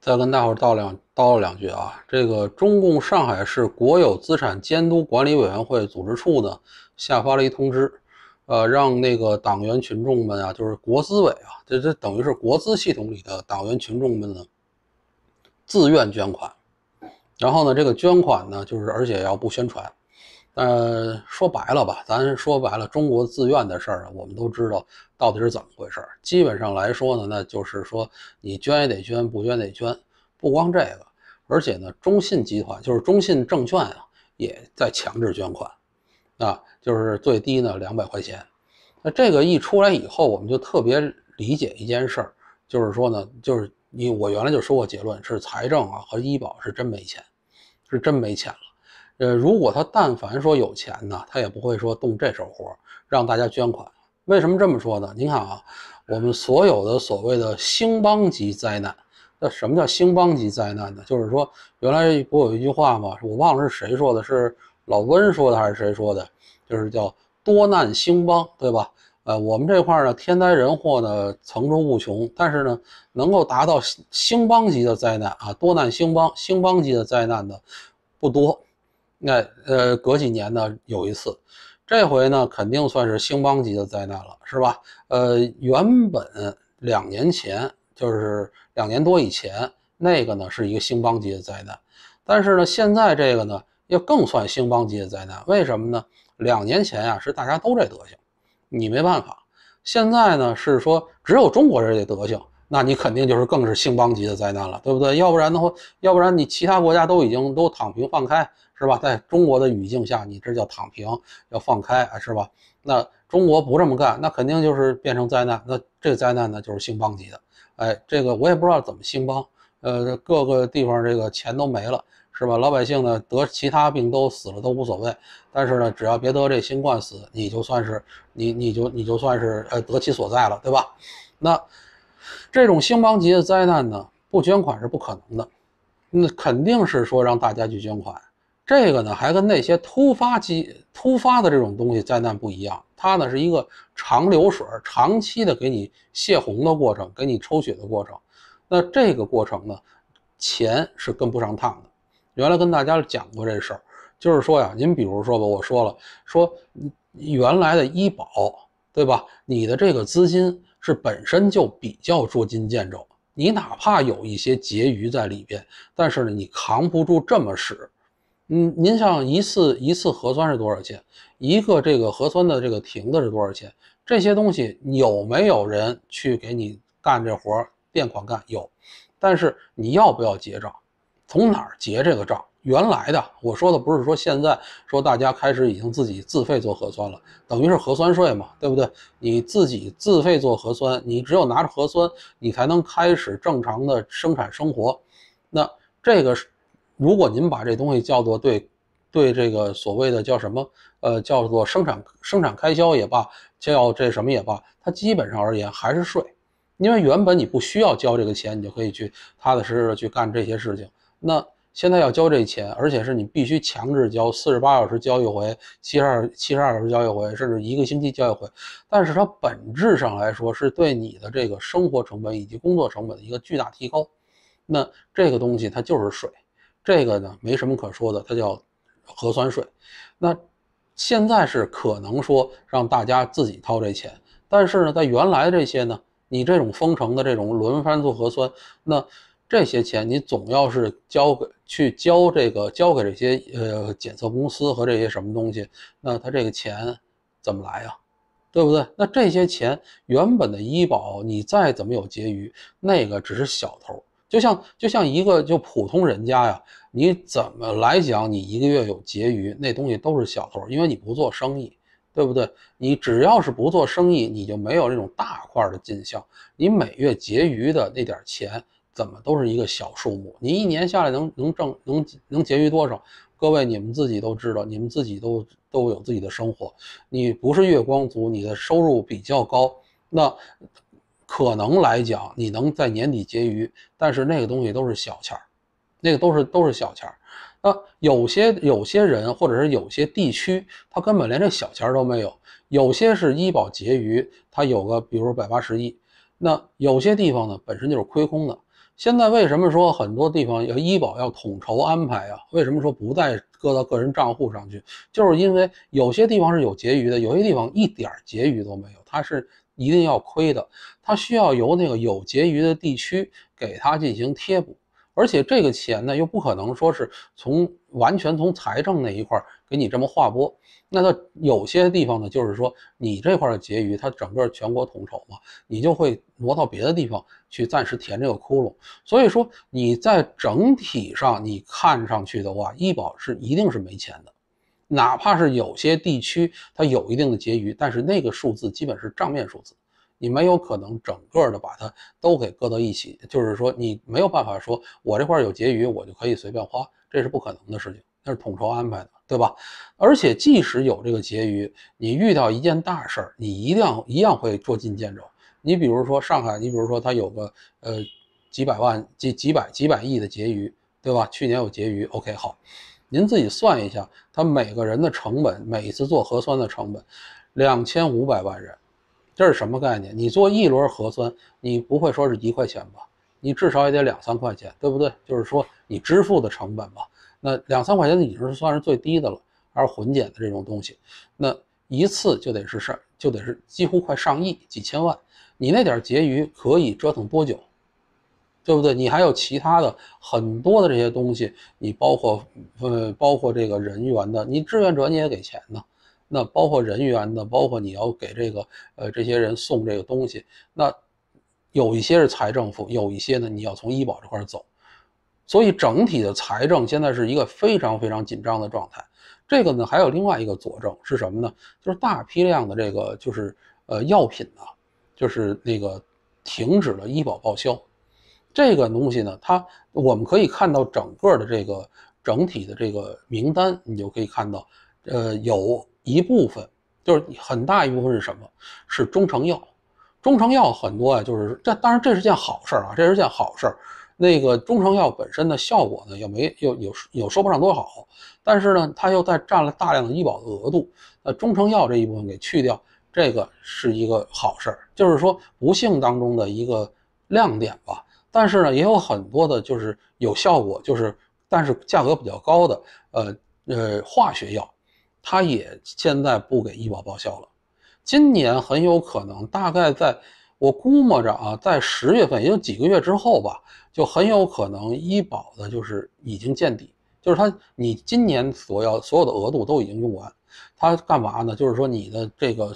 再跟大伙儿叨两叨叨两句啊，这个中共上海市国有资产监督管理委员会组织处呢下发了一通知，呃，让那个党员群众们啊，就是国资委啊，这这等于是国资系统里的党员群众们呢自愿捐款，然后呢，这个捐款呢就是而且要不宣传。呃，说白了吧，咱说白了，中国自愿的事儿，我们都知道到底是怎么回事儿。基本上来说呢，那就是说你捐也得捐，不捐得捐。不光这个，而且呢，中信集团就是中信证券啊，也在强制捐款。啊，就是最低呢两百块钱。那这个一出来以后，我们就特别理解一件事儿，就是说呢，就是你我原来就说过结论，是财政啊和医保是真没钱，是真没钱了。呃，如果他但凡说有钱呢，他也不会说动这手活，让大家捐款。为什么这么说呢？您看啊，我们所有的所谓的兴邦级灾难，那什么叫兴邦级灾难呢？就是说，原来不有一句话嘛，我忘了是谁说的，是老温说的还是谁说的？就是叫多难兴邦，对吧？呃，我们这块儿呢，天灾人祸呢层出不穷，但是呢，能够达到兴兴邦级的灾难啊，多难兴邦，兴邦级的灾难呢不多。那呃，隔几年呢有一次，这回呢肯定算是兴邦级的灾难了，是吧？呃，原本两年前就是两年多以前那个呢是一个兴邦级的灾难，但是呢现在这个呢要更算兴邦级的灾难，为什么呢？两年前啊是大家都这德行，你没办法；现在呢是说只有中国人这德行，那你肯定就是更是兴邦级的灾难了，对不对？要不然的话，要不然你其他国家都已经都躺平放开。是吧？在中国的语境下，你这叫躺平，要放开啊，是吧？那中国不这么干，那肯定就是变成灾难。那这灾难呢，就是兴邦级的。哎，这个我也不知道怎么兴邦。呃，各个地方这个钱都没了，是吧？老百姓呢得其他病都死了都无所谓，但是呢，只要别得这新冠死，你就算是你，你就你就算是呃得其所在了，对吧？那这种兴邦级的灾难呢，不捐款是不可能的。那肯定是说让大家去捐款。这个呢，还跟那些突发机、突发的这种东西、灾难不一样。它呢是一个长流水、长期的给你泄洪的过程，给你抽血的过程。那这个过程呢，钱是跟不上趟的。原来跟大家讲过这事儿，就是说呀，您比如说吧，我说了，说原来的医保，对吧？你的这个资金是本身就比较捉襟见肘，你哪怕有一些结余在里边，但是呢，你扛不住这么使。嗯，您像一次一次核酸是多少钱？一个这个核酸的这个亭子是多少钱？这些东西有没有人去给你干这活儿垫款干？有，但是你要不要结账？从哪儿结这个账？原来的我说的不是说现在说大家开始已经自己自费做核酸了，等于是核酸税嘛，对不对？你自己自费做核酸，你只有拿着核酸，你才能开始正常的生产生活。那这个如果您把这东西叫做对，对这个所谓的叫什么，呃，叫做生产生产开销也罢，叫这什么也罢，它基本上而言还是税，因为原本你不需要交这个钱，你就可以去踏踏实实的去干这些事情。那现在要交这钱，而且是你必须强制交，四十八小时交一回，七十二七十二小时交一回，甚至一个星期交一回。但是它本质上来说是对你的这个生活成本以及工作成本的一个巨大提高。那这个东西它就是税。这个呢，没什么可说的，它叫核酸税。那现在是可能说让大家自己掏这钱，但是呢，在原来这些呢，你这种封城的这种轮番做核酸，那这些钱你总要是交给去交这个交给这些呃检测公司和这些什么东西，那他这个钱怎么来呀？对不对？那这些钱原本的医保你再怎么有结余，那个只是小头。就像就像一个就普通人家呀，你怎么来讲？你一个月有结余，那东西都是小头，因为你不做生意，对不对？你只要是不做生意，你就没有那种大块的进项。你每月结余的那点钱，怎么都是一个小数目。你一年下来能能挣能能结余多少？各位你们自己都知道，你们自己都都有自己的生活，你不是月光族，你的收入比较高，那。可能来讲，你能在年底结余，但是那个东西都是小钱儿，那个都是都是小钱儿。那有些有些人，或者是有些地区，他根本连这小钱儿都没有。有些是医保结余，他有个，比如说百八十亿。那有些地方呢，本身就是亏空的。现在为什么说很多地方要医保要统筹安排啊？为什么说不再搁到个人账户上去？就是因为有些地方是有结余的，有些地方一点结余都没有，它是。一定要亏的，它需要由那个有结余的地区给它进行贴补，而且这个钱呢又不可能说是从完全从财政那一块给你这么划拨，那它有些地方呢就是说你这块的结余，它整个全国统筹嘛，你就会挪到别的地方去暂时填这个窟窿，所以说你在整体上你看上去的话，医保是一定是没钱的。哪怕是有些地区它有一定的结余，但是那个数字基本是账面数字，你没有可能整个的把它都给搁到一起，就是说你没有办法说，我这块有结余，我就可以随便花，这是不可能的事情，那是统筹安排的，对吧？而且即使有这个结余，你遇到一件大事儿，你一定一样会捉襟见肘。你比如说上海，你比如说它有个呃几百万、几几百、几百亿的结余，对吧？去年有结余，OK，好。您自己算一下，他每个人的成本，每次做核酸的成本，两千五百万人，这是什么概念？你做一轮核酸，你不会说是一块钱吧？你至少也得两三块钱，对不对？就是说你支付的成本吧。那两三块钱已经是算是最低的了，而混检的这种东西，那一次就得是上，就得是几乎快上亿，几千万。你那点结余可以折腾多久？对不对？你还有其他的很多的这些东西，你包括，呃，包括这个人员的，你志愿者你也给钱呢。那包括人员的，包括你要给这个，呃，这些人送这个东西，那有一些是财政付，有一些呢你要从医保这块走。所以整体的财政现在是一个非常非常紧张的状态。这个呢还有另外一个佐证是什么呢？就是大批量的这个就是，呃，药品呢，就是那个停止了医保报销。这个东西呢，它我们可以看到整个的这个整体的这个名单，你就可以看到，呃，有一部分就是很大一部分是什么？是中成药。中成药很多啊，就是这当然这是件好事儿啊，这是件好事儿。那个中成药本身的效果呢，也没有有有说不上多好，但是呢，它又在占了大量的医保的额度。那中成药这一部分给去掉，这个是一个好事儿，就是说不幸当中的一个亮点吧。但是呢，也有很多的，就是有效果，就是但是价格比较高的，呃呃，化学药，它也现在不给医保报销了。今年很有可能，大概在我估摸着啊，在十月份，也就几个月之后吧，就很有可能医保的就是已经见底，就是它你今年所要所有的额度都已经用完，它干嘛呢？就是说你的这个。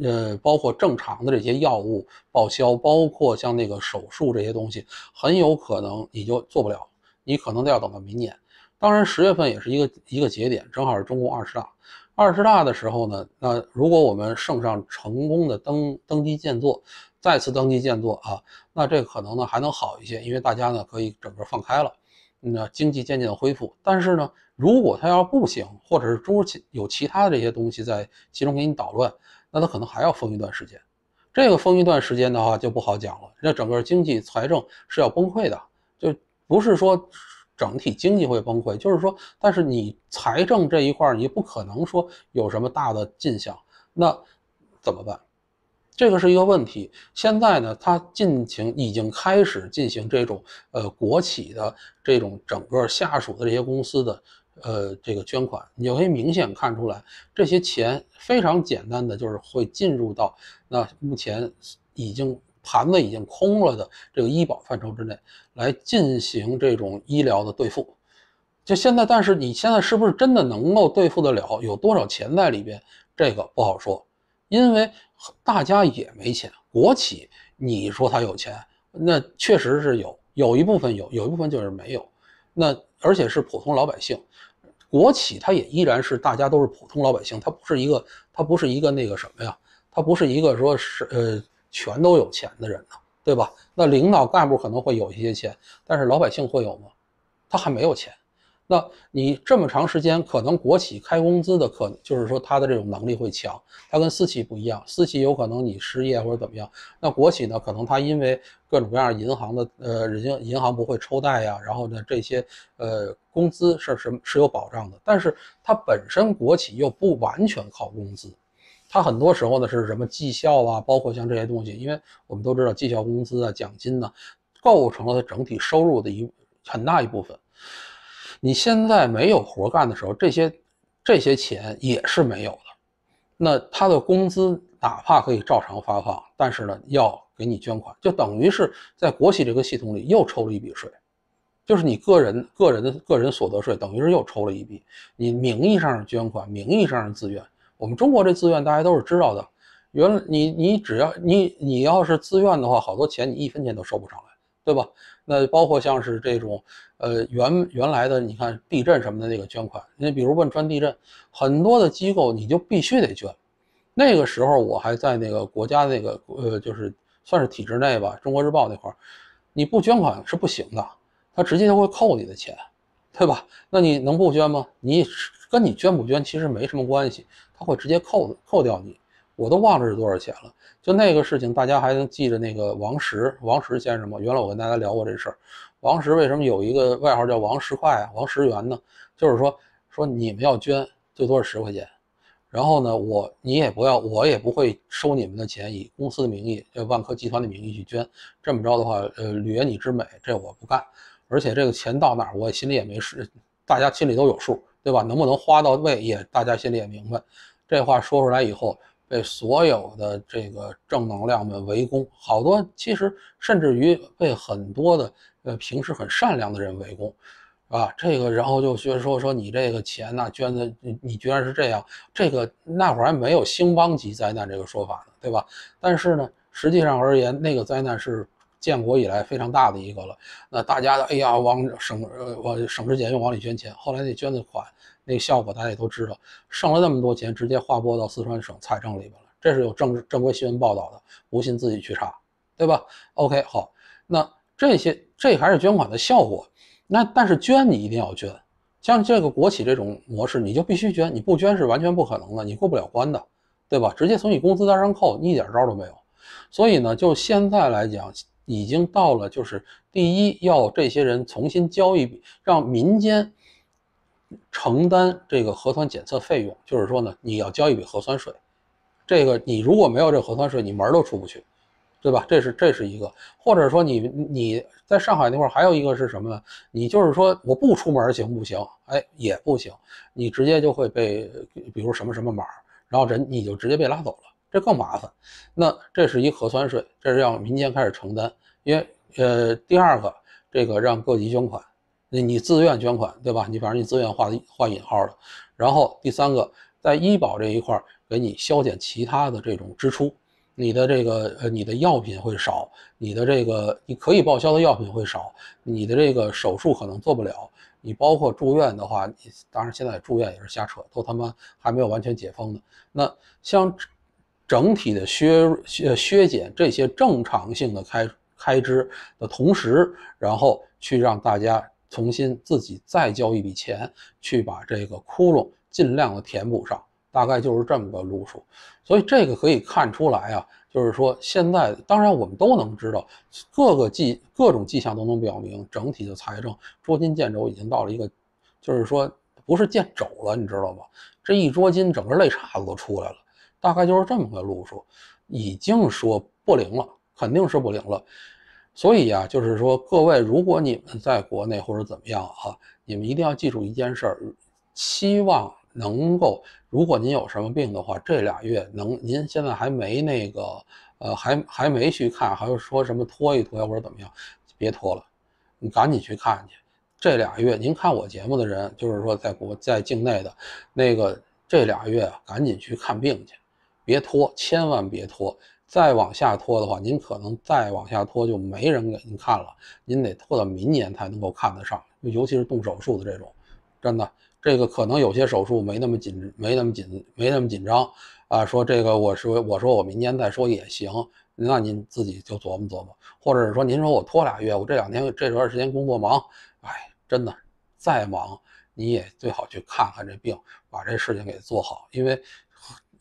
呃，包括正常的这些药物报销，包括像那个手术这些东西，很有可能你就做不了，你可能要等到明年。当然，十月份也是一个一个节点，正好是中共二十大。二十大的时候呢，那如果我们圣上成功的登登基建座，再次登基建座啊，那这可能呢还能好一些，因为大家呢可以整个放开了，那经济渐渐的恢复。但是呢，如果他要不行，或者是诸其有其他的这些东西在其中给你捣乱。那他可能还要封一段时间，这个封一段时间的话就不好讲了。那整个经济财政是要崩溃的，就不是说整体经济会崩溃，就是说，但是你财政这一块儿你不可能说有什么大的进项，那怎么办？这个是一个问题。现在呢，他进行已经开始进行这种呃国企的这种整个下属的这些公司的。呃，这个捐款，你就可以明显看出来，这些钱非常简单的就是会进入到那目前已经盘子已经空了的这个医保范畴之内，来进行这种医疗的兑付。就现在，但是你现在是不是真的能够兑付得了？有多少钱在里边？这个不好说，因为大家也没钱。国企，你说它有钱，那确实是有，有一部分有，有一部分就是没有。那。而且是普通老百姓，国企它也依然是大家都是普通老百姓，它不是一个，它不是一个那个什么呀，它不是一个说是呃全都有钱的人呢，对吧？那领导干部可能会有一些钱，但是老百姓会有吗？他还没有钱。那你这么长时间，可能国企开工资的，可就是说他的这种能力会强，他跟私企不一样。私企有可能你失业或者怎么样，那国企呢，可能他因为各种各样银行的呃，人家银行不会抽贷呀，然后呢这些呃工资是什么是有保障的，但是它本身国企又不完全靠工资，它很多时候呢是什么绩效啊，包括像这些东西，因为我们都知道绩效工资啊、奖金呢，构成了它整体收入的一很大一部分。你现在没有活干的时候，这些这些钱也是没有的。那他的工资哪怕可以照常发放，但是呢，要给你捐款，就等于是在国企这个系统里又抽了一笔税，就是你个人个人的个人所得税，等于是又抽了一笔。你名义上是捐款，名义上是自愿。我们中国这自愿大家都是知道的，原来你你只要你你要是自愿的话，好多钱你一分钱都收不上来。对吧？那包括像是这种，呃，原原来的，你看地震什么的那个捐款，你比如汶川地震，很多的机构你就必须得捐。那个时候我还在那个国家那个呃，就是算是体制内吧，中国日报那块儿，你不捐款是不行的，他直接就会扣你的钱，对吧？那你能不捐吗？你跟你捐不捐其实没什么关系，他会直接扣扣掉你。我都忘了是多少钱了。就那个事情，大家还能记着那个王石，王石先生吗？原来我跟大家聊过这事儿。王石为什么有一个外号叫王石块啊，王石元呢？就是说，说你们要捐，最多是十块钱。然后呢，我你也不要，我也不会收你们的钱，以公司的名义，呃，万科集团的名义去捐。这么着的话，呃，履约你之美，这我不干。而且这个钱到哪，我心里也没数，大家心里都有数，对吧？能不能花到位，也大家心里也明白。这话说出来以后。被所有的这个正能量们围攻，好多其实甚至于被很多的呃平时很善良的人围攻，啊，这个然后就说说说你这个钱呐捐的你你居然是这样，这个那会儿还没有兴邦级灾难这个说法呢，对吧？但是呢，实际上而言，那个灾难是建国以来非常大的一个了。那大家的哎呀往省呃往省吃俭用往里捐钱，后来那捐的款。那个效果大家也都知道，剩了那么多钱，直接划拨到四川省财政里边了，这是有正正规新闻报道的，不信自己去查，对吧？OK，好，那这些这还是捐款的效果，那但是捐你一定要捐，像这个国企这种模式，你就必须捐，你不捐是完全不可能的，你过不了关的，对吧？直接从你工资单上扣，你一点招都没有。所以呢，就现在来讲，已经到了就是第一要这些人重新交一笔，让民间。承担这个核酸检测费用，就是说呢，你要交一笔核酸税，这个你如果没有这核酸税，你门都出不去，对吧？这是这是一个，或者说你你在上海那块还有一个是什么呢？你就是说我不出门行不行？哎，也不行，你直接就会被比如什么什么码，然后人你就直接被拉走了，这更麻烦。那这是一核酸税，这是让民间开始承担，因为呃第二个这个让各级捐款。那你自愿捐款，对吧？你反正你自愿画画引号的。然后第三个，在医保这一块儿给你削减其他的这种支出，你的这个呃，你的药品会少，你的这个你可以报销的药品会少，你的这个手术可能做不了，你包括住院的话，你当然现在住院也是瞎扯，都他妈还没有完全解封的。那像整体的削削削减这些正常性的开开支的同时，然后去让大家。重新自己再交一笔钱，去把这个窟窿尽量的填补上，大概就是这么个路数。所以这个可以看出来啊，就是说现在，当然我们都能知道，各个迹各种迹象都能表明，整体的财政捉襟见肘已经到了一个，就是说不是见肘了，你知道吗？这一捉襟，整个肋叉子都出来了，大概就是这么个路数，已经说不灵了，肯定是不灵了。所以啊，就是说，各位，如果你们在国内或者怎么样啊，你们一定要记住一件事儿，期望能够，如果您有什么病的话，这俩月能，您现在还没那个，呃，还还没去看，还有说什么拖一拖或者怎么样，别拖了，你赶紧去看去。这俩月您看我节目的人，就是说在国在境内的，那个这俩月赶紧去看病去，别拖，千万别拖。再往下拖的话，您可能再往下拖就没人给您看了，您得拖到明年才能够看得上，尤其是动手术的这种，真的，这个可能有些手术没那么紧，没那么紧，没那么紧张啊。说这个，我说我说我明年再说也行，那您自己就琢磨琢磨，或者是说您说我拖俩月，我这两天这段时间工作忙，哎，真的，再忙你也最好去看看这病，把这事情给做好，因为。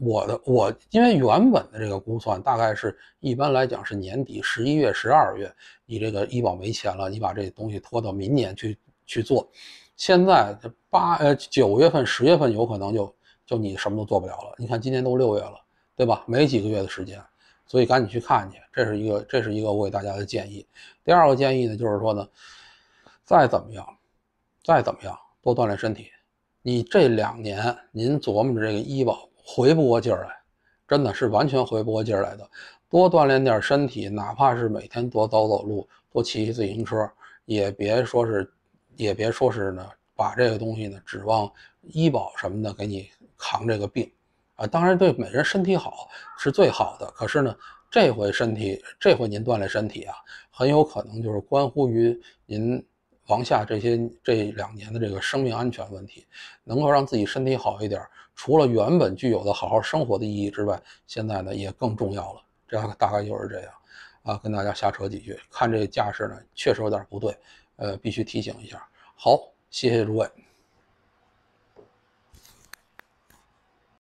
我的我，因为原本的这个估算，大概是一般来讲是年底十一月、十二月，你这个医保没钱了，你把这东西拖到明年去去做。现在八呃九月份、十月份有可能就就你什么都做不了了。你看，今年都六月了，对吧？没几个月的时间，所以赶紧去看去。这是一个这是一个我给大家的建议。第二个建议呢，就是说呢，再怎么样，再怎么样，多锻炼身体。你这两年您琢磨着这个医保。回不过劲儿来，真的是完全回不过劲儿来的。多锻炼点身体，哪怕是每天多走走路，多骑骑自行车，也别说是，也别说是呢，把这个东西呢指望医保什么的给你扛这个病啊。当然，对每人身体好是最好的。可是呢，这回身体，这回您锻炼身体啊，很有可能就是关乎于您往下这些这两年的这个生命安全问题。能够让自己身体好一点儿。除了原本具有的好好生活的意义之外，现在呢也更重要了。这样大概就是这样，啊，跟大家瞎扯几句。看这架势呢，确实有点不对，呃，必须提醒一下。好，谢谢诸位。